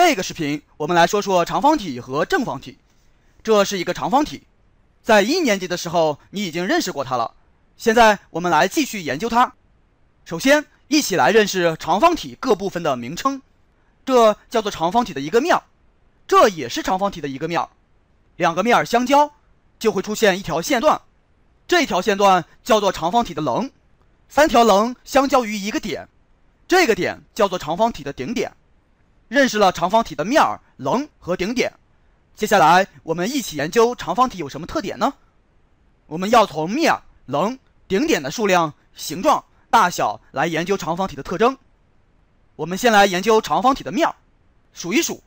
这个视频，我们来说说长方体和正方体。这是一个长方体，在一年级的时候你已经认识过它了。现在我们来继续研究它。首先，一起来认识长方体各部分的名称。这叫做长方体的一个面，这也是长方体的一个面儿。两个面儿相交，就会出现一条线段，这条线段叫做长方体的棱。三条棱相交于一个点，这个点叫做长方体的顶点。认识了长方体的面儿、棱和顶点，接下来我们一起研究长方体有什么特点呢？我们要从面儿、棱、顶点的数量、形状、大小来研究长方体的特征。我们先来研究长方体的面儿，数一数，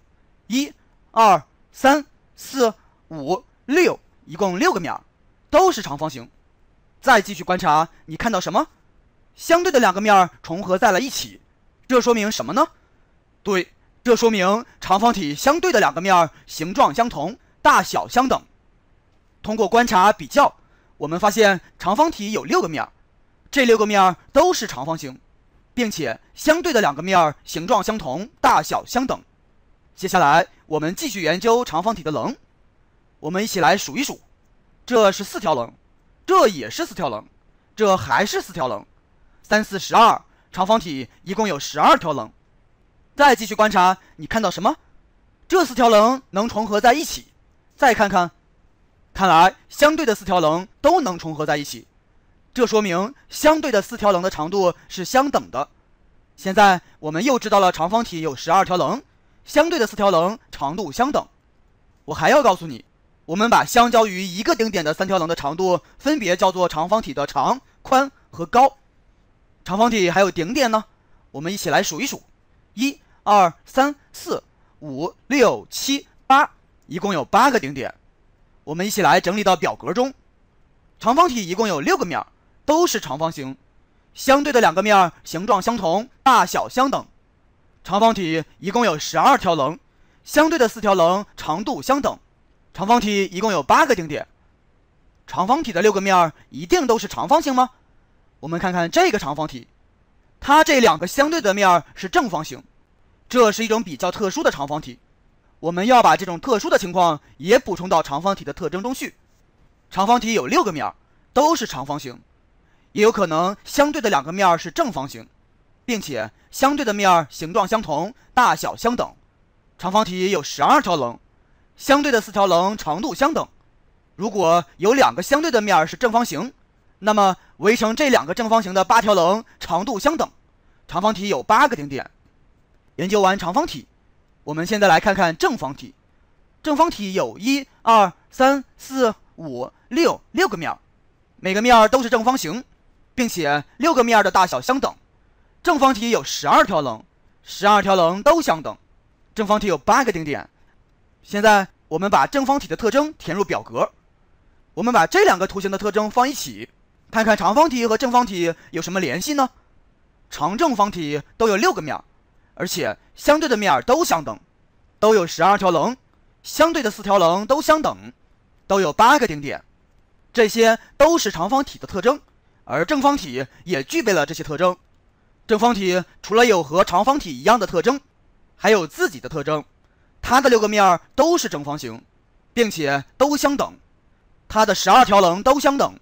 一、二、三、四、五、六，一共六个面儿，都是长方形。再继续观察，你看到什么？相对的两个面儿重合在了一起，这说明什么呢？对。这说明长方体相对的两个面儿形状相同，大小相等。通过观察比较，我们发现长方体有六个面儿，这六个面儿都是长方形，并且相对的两个面儿形状相同，大小相等。接下来，我们继续研究长方体的棱。我们一起来数一数，这是四条棱，这也是四条棱，这还是四条棱，三四十二，长方体一共有十二条棱。再继续观察，你看到什么？这四条棱能重合在一起。再看看，看来相对的四条棱都能重合在一起，这说明相对的四条棱的长度是相等的。现在我们又知道了长方体有十二条棱，相对的四条棱长度相等。我还要告诉你，我们把相交于一个顶点的三条棱的长度分别叫做长方体的长、宽和高。长方体还有顶点呢，我们一起来数一数。一二三四五六七八，一共有八个顶点。我们一起来整理到表格中。长方体一共有六个面，都是长方形，相对的两个面形状相同，大小相等。长方体一共有十二条棱，相对的四条棱长度相等。长方体一共有八个顶点。长方体的六个面一定都是长方形吗？我们看看这个长方体。它这两个相对的面儿是正方形，这是一种比较特殊的长方体。我们要把这种特殊的情况也补充到长方体的特征中去。长方体有六个面儿，都是长方形，也有可能相对的两个面儿是正方形，并且相对的面儿形状相同、大小相等。长方体有十二条棱，相对的四条棱长度相等。如果有两个相对的面儿是正方形，那么。围成这两个正方形的八条棱长度相等，长方体有八个顶点。研究完长方体，我们现在来看看正方体。正方体有一二三四五六六个面，每个面都是正方形，并且六个面的大小相等。正方体有十二条棱，十二条棱都相等。正方体有八个顶点。现在我们把正方体的特征填入表格。我们把这两个图形的特征放一起。看看长方体和正方体有什么联系呢？长正方体都有六个面儿，而且相对的面儿都相等，都有十二条棱，相对的四条棱都相等，都有八个顶点，这些都是长方体的特征，而正方体也具备了这些特征。正方体除了有和长方体一样的特征，还有自己的特征，它的六个面儿都是正方形，并且都相等，它的十二条棱都相等。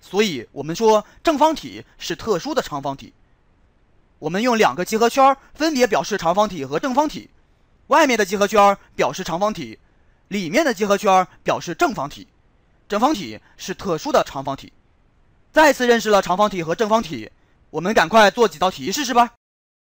所以，我们说正方体是特殊的长方体。我们用两个集合圈分别表示长方体和正方体，外面的集合圈表示长方体，里面的集合圈表示正方体。正方体是特殊的长方体。再次认识了长方体和正方体，我们赶快做几道题试试吧。